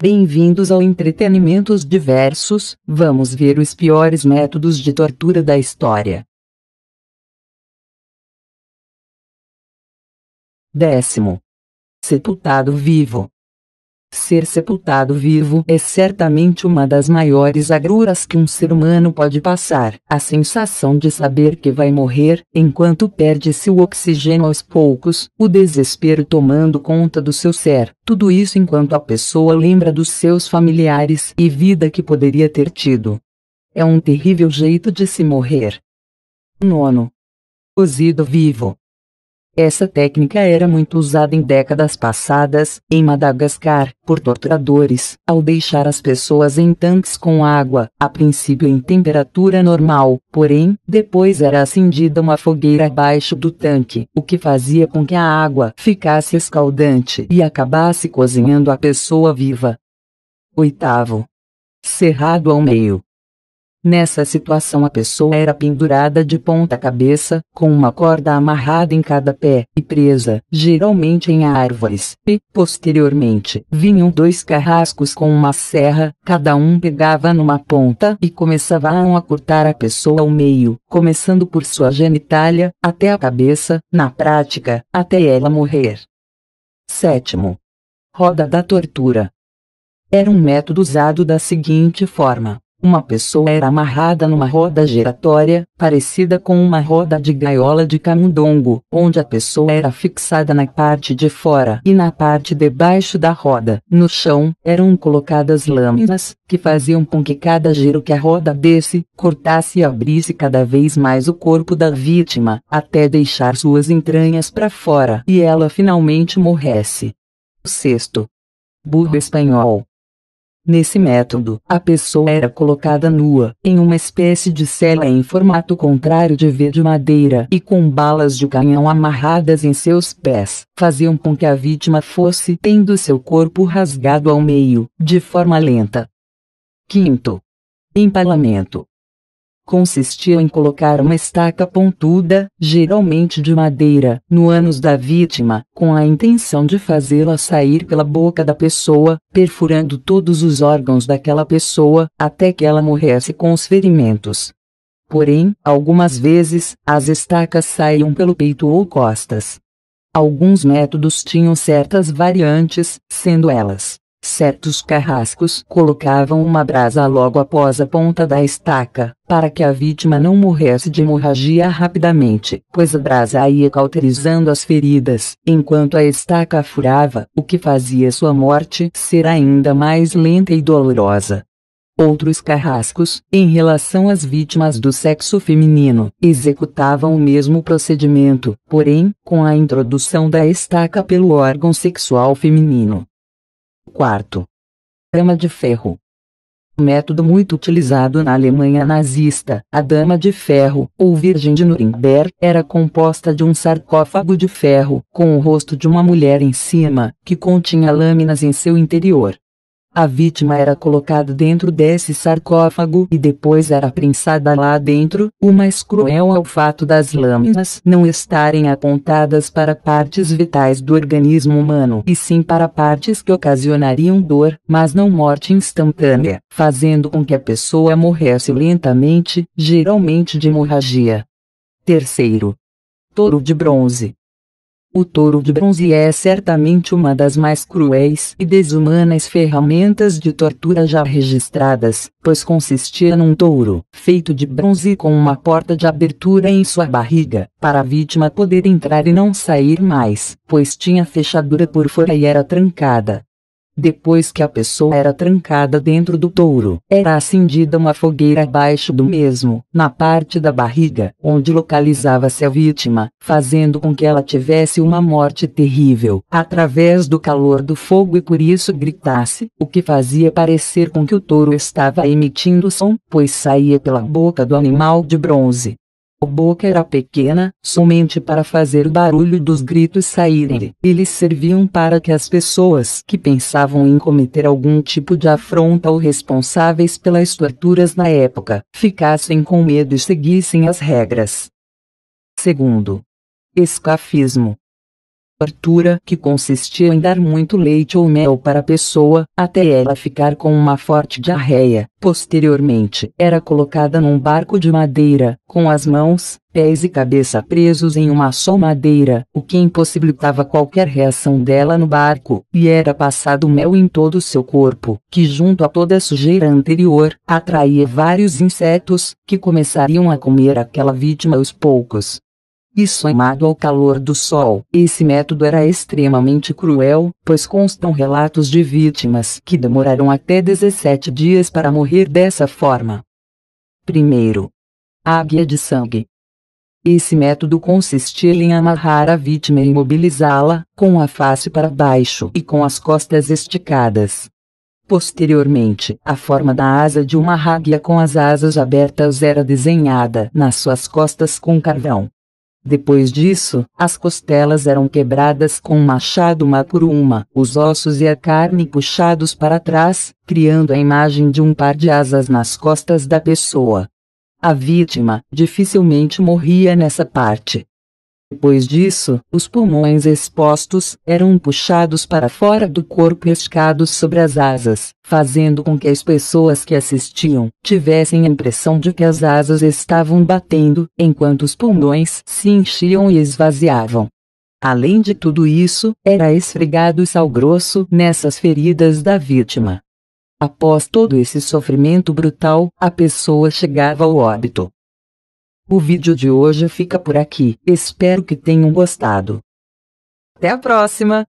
Bem-vindos ao Entretenimentos Diversos, vamos ver os piores métodos de tortura da história. Décimo. Sepultado vivo. Ser sepultado vivo é certamente uma das maiores agruras que um ser humano pode passar. A sensação de saber que vai morrer, enquanto perde se o oxigênio aos poucos, o desespero tomando conta do seu ser, tudo isso enquanto a pessoa lembra dos seus familiares e vida que poderia ter tido. É um terrível jeito de se morrer. Nono. Cozido vivo. Essa técnica era muito usada em décadas passadas, em Madagascar, por torturadores, ao deixar as pessoas em tanques com água, a princípio em temperatura normal, porém, depois era acendida uma fogueira abaixo do tanque, o que fazia com que a água ficasse escaldante e acabasse cozinhando a pessoa viva. Oitavo. Cerrado ao meio. Nessa situação, a pessoa era pendurada de ponta cabeça, com uma corda amarrada em cada pé e presa, geralmente em árvores, e, posteriormente, vinham dois carrascos com uma serra, cada um pegava numa ponta e começavam a cortar a pessoa ao meio, começando por sua genitália, até a cabeça, na prática, até ela morrer. Sétimo. Roda da tortura. Era um método usado da seguinte forma. Uma pessoa era amarrada numa roda giratória, parecida com uma roda de gaiola de camundongo, onde a pessoa era fixada na parte de fora e na parte de baixo da roda. No chão, eram colocadas lâminas, que faziam com que cada giro que a roda desse, cortasse e abrisse cada vez mais o corpo da vítima, até deixar suas entranhas para fora e ela finalmente morresse. Sexto. Burro espanhol. Nesse método, a pessoa era colocada nua, em uma espécie de cela em formato contrário de V de madeira e com balas de canhão amarradas em seus pés, faziam com que a vítima fosse tendo seu corpo rasgado ao meio, de forma lenta. Quinto. Empalamento. Consistia em colocar uma estaca pontuda, geralmente de madeira, no ânus da vítima, com a intenção de fazê-la sair pela boca da pessoa, perfurando todos os órgãos daquela pessoa, até que ela morresse com os ferimentos. Porém, algumas vezes, as estacas saíam pelo peito ou costas. Alguns métodos tinham certas variantes, sendo elas Certos carrascos colocavam uma brasa logo após a ponta da estaca, para que a vítima não morresse de hemorragia rapidamente, pois a brasa ia cauterizando as feridas, enquanto a estaca furava, o que fazia sua morte ser ainda mais lenta e dolorosa. Outros carrascos, em relação às vítimas do sexo feminino, executavam o mesmo procedimento, porém, com a introdução da estaca pelo órgão sexual feminino. Quarto. Dama de ferro. Método muito utilizado na Alemanha nazista, a Dama de Ferro, ou Virgem de Nuremberg, era composta de um sarcófago de ferro, com o rosto de uma mulher em cima, que continha lâminas em seu interior. A vítima era colocada dentro desse sarcófago e depois era prensada lá dentro. O mais cruel é o fato das lâminas não estarem apontadas para partes vitais do organismo humano e sim para partes que ocasionariam dor, mas não morte instantânea, fazendo com que a pessoa morresse lentamente, geralmente de hemorragia. Terceiro, touro de bronze. O touro de bronze é certamente uma das mais cruéis e desumanas ferramentas de tortura já registradas, pois consistia num touro, feito de bronze com uma porta de abertura em sua barriga, para a vítima poder entrar e não sair mais, pois tinha fechadura por fora e era trancada, depois que a pessoa era trancada dentro do touro, era acendida uma fogueira abaixo do mesmo, na parte da barriga, onde localizava-se a vítima, fazendo com que ela tivesse uma morte terrível, através do calor do fogo e por isso gritasse, o que fazia parecer com que o touro estava emitindo som, pois saía pela boca do animal de bronze. A boca era pequena, somente para fazer o barulho dos gritos saírem. Eles serviam para que as pessoas que pensavam em cometer algum tipo de afronta ou responsáveis pelas torturas na época ficassem com medo e seguissem as regras. Segundo, escafismo tortura que consistia em dar muito leite ou mel para a pessoa, até ela ficar com uma forte diarreia. Posteriormente, era colocada num barco de madeira, com as mãos, pés e cabeça presos em uma só madeira, o que impossibilitava qualquer reação dela no barco, e era passado mel em todo o seu corpo, que junto a toda a sujeira anterior, atraía vários insetos, que começariam a comer aquela vítima aos poucos e somado ao calor do sol. Esse método era extremamente cruel, pois constam relatos de vítimas que demoraram até 17 dias para morrer dessa forma. Primeiro, águia de sangue. Esse método consistia em amarrar a vítima e imobilizá-la, com a face para baixo e com as costas esticadas. Posteriormente, a forma da asa de uma águia com as asas abertas era desenhada nas suas costas com carvão. Depois disso, as costelas eram quebradas com um machado uma por uma, os ossos e a carne puxados para trás, criando a imagem de um par de asas nas costas da pessoa. A vítima dificilmente morria nessa parte, depois disso, os pulmões expostos eram puxados para fora do corpo e esticados sobre as asas, fazendo com que as pessoas que assistiam tivessem a impressão de que as asas estavam batendo, enquanto os pulmões se enchiam e esvaziavam. Além de tudo isso, era esfregado sal grosso nessas feridas da vítima. Após todo esse sofrimento brutal, a pessoa chegava ao óbito. O vídeo de hoje fica por aqui. Espero que tenham gostado. Até a próxima!